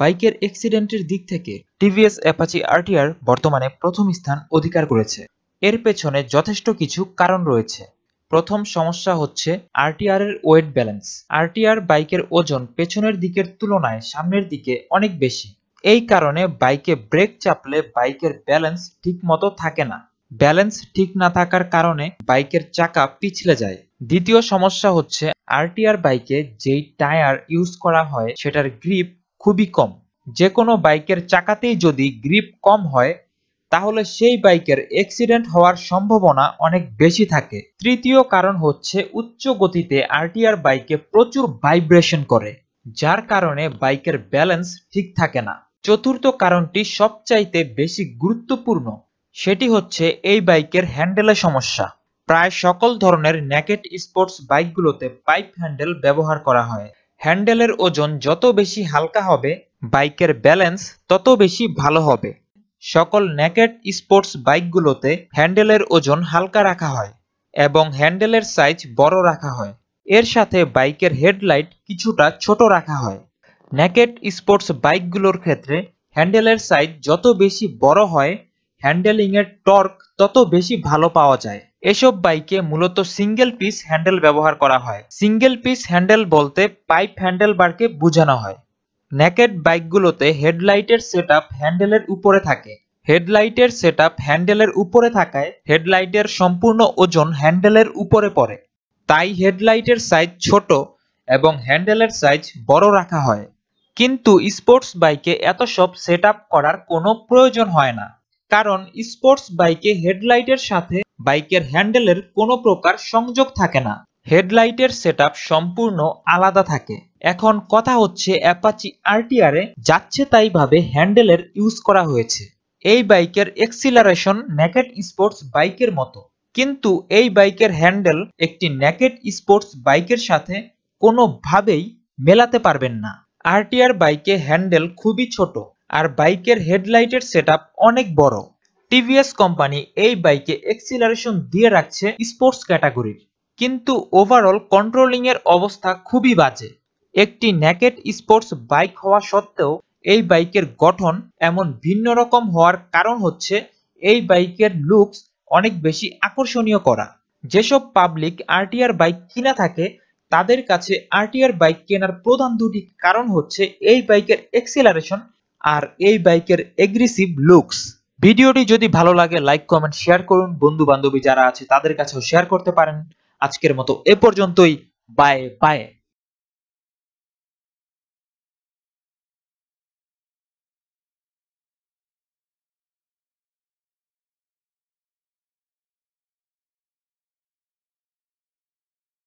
বাইকের অ্যাক্সিডেন্টের দিক থেকে টিভিএস অ্যাপাচি আরটিআর বর্তমানে প্রথম স্থান অধিকার করেছে এর পেছনে যথেষ্ট কিছু কারণ রয়েছে প্রথম সমস্যা হচ্ছে আরটিআর এর ওয়েট ব্যালেন্স আরটিআর বাইকের ওজন পেছনের দিকের তুলনায় সামনের দিকে অনেক বেশি এই কারণে বাইকে ব্রেক চাপলে বাইকের ব্যালেন্স ঠিক মতো থাকে না ব্যালেন্স ঠিক না থাকার কারণে বাইকের চাকা পিছলে যায় দ্বিতীয় সমস্যা হচ্ছে আরটিআর বাইকে যেই টায়ার ইউজ করা হয় সেটার গ্রিপ খুবই কম যে কোনো বাইকের চাকাতেই যদি গ্রিপ কম হয় তাহলে সেই বাইকের অ্যাক্সিডেন্ট হওয়ার সম্ভাবনা অনেক বেশি থাকে তৃতীয় কারণ হচ্ছে উচ্চ গতিতে আরটিআর বাইকে প্রচুর ভাইব্রেশন করে যার কারণে বাইকের ব্যালেন্স ঠিক থাকে না চতুর্থ কারণটি সবচাইতে বেশি গুরুত্বপূর্ণ সেটি হচ্ছে এই বাইকের হ্যান্ডেলের সমস্যা প্রায় সকল ধরনের ন্যাকেট স্পোর্টস বাইকগুলোতে পাইপ হ্যান্ডেল ব্যবহার করা হয় হ্যান্ডেলের ওজন যত বেশি হালকা হবে বাইকের ব্যালেন্স তত বেশি ভালো হবে সকল নেকেট স্পোর্টস বাইকগুলোতে হ্যান্ডেলের ওজন হালকা রাখা হয় এবং হ্যান্ডেলের সাইজ বড় রাখা হয় এর সাথে বাইকের হেডলাইট কিছুটা ছোট রাখা হয় নেকেট স্পোর্টস বাইকগুলোর ক্ষেত্রে হ্যান্ডেলের সাইজ যত বেশি বড় হয় হ্যান্ডেলিংয়ের টর্ক তত বেশি ভালো পাওয়া যায় এসব বাইকে মূলত সিঙ্গেল পিস হ্যান্ডেল ব্যবহার করা হয় সিঙ্গেল পিস হ্যান্ডেল বলতে পাইপ হ্যান্ডেল বারকে বোঝানো হয় নেকেড বাইকগুলোতে হেডলাইটের সেট হ্যান্ডেলের উপরে থাকে হেডলাইটের সেট হ্যান্ডেলের উপরে থাকায় হেডলাইটের সম্পূর্ণ ওজন হ্যান্ডেলের উপরে পড়ে তাই হেডলাইটের সাইজ ছোট এবং হ্যান্ডেলের সাইজ বড় রাখা হয় কিন্তু স্পোর্টস বাইকে এত সব সেট করার কোনো প্রয়োজন হয় না কারণ স্পোর্টস বাইকে হেডলাইটের সাথে বাইকের হ্যান্ডেলের কোনো প্রকার সংযোগ থাকে না হেডলাইটের সেট সম্পূর্ণ আলাদা থাকে এখন কথা হচ্ছে অ্যাপাচি আরটিআরে যাচ্ছে তাই ভাবে হ্যান্ডেলের ইউজ করা হয়েছে এই বাইকের এক্সিলারেশন ন্যাকেট স্পোর্টস বাইকের মতো কিন্তু এই বাইকের হ্যান্ডেল একটি ন্যাকেট স্পোর্টস বাইকের সাথে কোনোভাবেই মেলাতে পারবেন না আরটিআর বাইকে হ্যান্ডেল খুবই ছোট আর বাইকের হেডলাইটের সেট অনেক বড় টিভিএস কোম্পানি এই বাইকে এক্সিলারেশন দিয়ে রাখছে স্পোর্টস ক্যাটাগরির কিন্তু ওভারঅল কন্ট্রোলিং এর অবস্থা খুবই বাজে একটি ন্যাকেট স্পোর্টস বাইক হওয়া সত্ত্বেও এই বাইকের গঠন এমন ভিন্ন রকম হওয়ার কারণ হচ্ছে এই বাইকের লুকস অনেক বেশি আকর্ষণীয় করা যেসব পাবলিক আরটিআর বাইক কিনা থাকে তাদের কাছে আরটিআর বাইক কেনার প্রধান দুটি কারণ হচ্ছে এই বাইকের এক্সিলারেশন আর এই বাইকের এগ্রেসিভ লুকস ভিডিওটি যদি ভালো লাগে লাইক কমেন্ট শেয়ার করুন বন্ধু বান্ধবী যারা আছে তাদের কাছেও শেয়ার করতে পারেন আজকের মতো এ পর্যন্তই বাই বাই